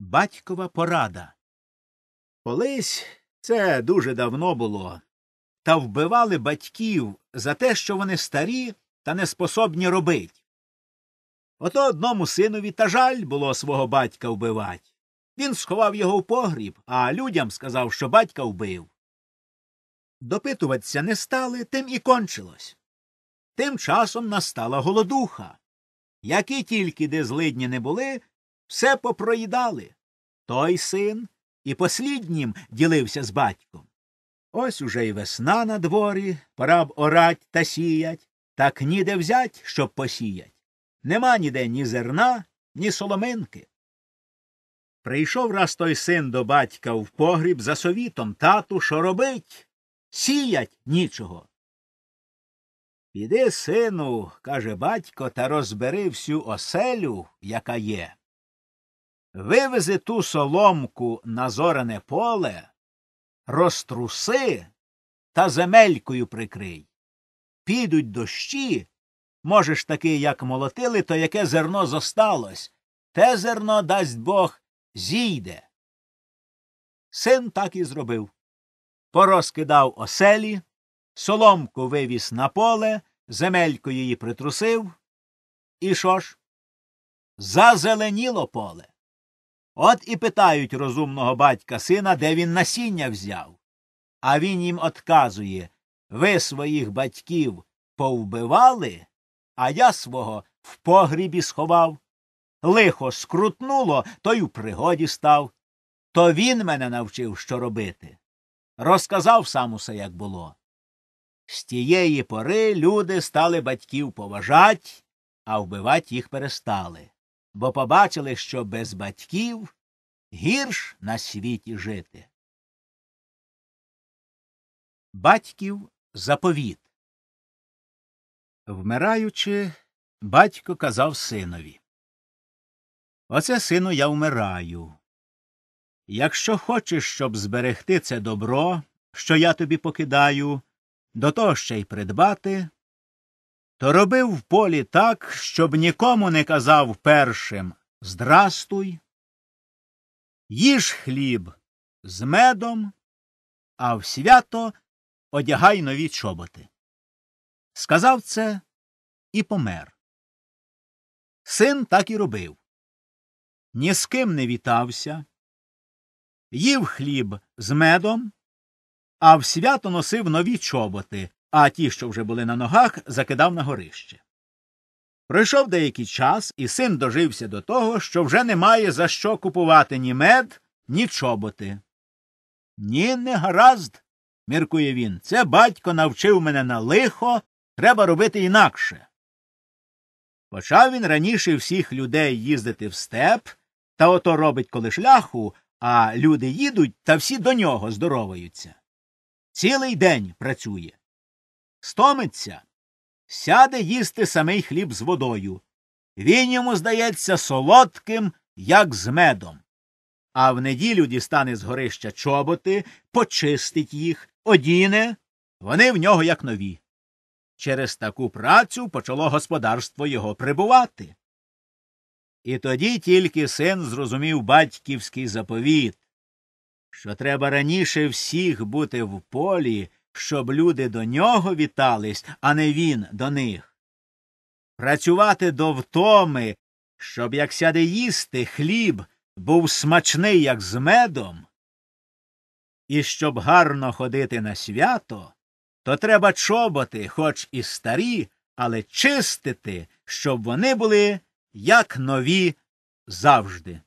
Батькова порада. Колись це дуже давно було. Та вбивали батьків за те, що вони старі та не способні робить. Ото одному синові та жаль було свого батька вбивать. Він сховав його в погріб, а людям сказав, що батька вбив. Допитуватися не стали, тим і кончилось. Тим часом настала голодуха. Які тільки де злидні не були, все попроїдали. Той син і посліднім ділився з батьком. Ось уже й весна на дворі, пора б орать та сіять, так ніде взять, щоб посіять. Нема ніде ні зерна, ні соломинки. Прийшов раз той син до батька в погріб за совітом тату, що робить? Сіять нічого. Піди, сину, каже батько, та розбери всю оселю, яка є. Вивези ту соломку на зоране поле, розтруси та земелькою прикрий. Підуть дощі. Можеш таки, як молотили, то яке зерно зосталось. Те зерно дасть Бог зійде. Син так і зробив. Порозкидав оселі, соломку вивіз на поле, земельку її притрусив. І що ж? Зазеленіло поле. От і питають розумного батька сина, де він насіння взяв. А він їм отказує Ви своїх батьків повбивали, а я свого в погрібі сховав. Лихо скрутнуло, то й у пригоді став. То він мене навчив, що робити. Розказав сам усе, як було. З тієї пори люди стали батьків поважать, а вбивать їх перестали бо побачили, що без батьків гірш на світі жити. Батьків заповіт. Вмираючи, батько казав синові Оце, сину, я вмираю. Якщо хочеш, щоб зберегти це добро, що я тобі покидаю, до того ще й придбати, то робив в полі так, щоб нікому не казав першим Здрастуй, їж хліб з медом, а в свято одягай нові чоботи. Сказав це і помер. Син так і робив. Ні з ким не вітався, їв хліб з медом, а в свято носив нові чоботи, а ті, що вже були на ногах, закидав на горище. Пройшов деякий час, і син дожився до того, що вже немає за що купувати ні мед, ні чоботи. Ні, не гаразд, міркує він. Це батько навчив мене на лихо, треба робити інакше. Почав він раніше всіх людей їздити в степ, та ото робить коли шляху, а люди їдуть та всі до нього здороваються. Цілий день працює стомиться, сяде їсти самий хліб з водою. Він йому здається солодким, як з медом. А в неділю дістане з горища чоботи, почистить їх, одіне, вони в нього як нові. Через таку працю почало господарство його прибувати. І тоді тільки син зрозумів батьківський заповіт, що треба раніше всіх бути в полі, щоб люди до нього вітались, а не він до них. Працювати до втоми, щоб як сяде їсти, хліб був смачний, як з медом. І щоб гарно ходити на свято, то треба чоботи, хоч і старі, але чистити, щоб вони були як нові завжди.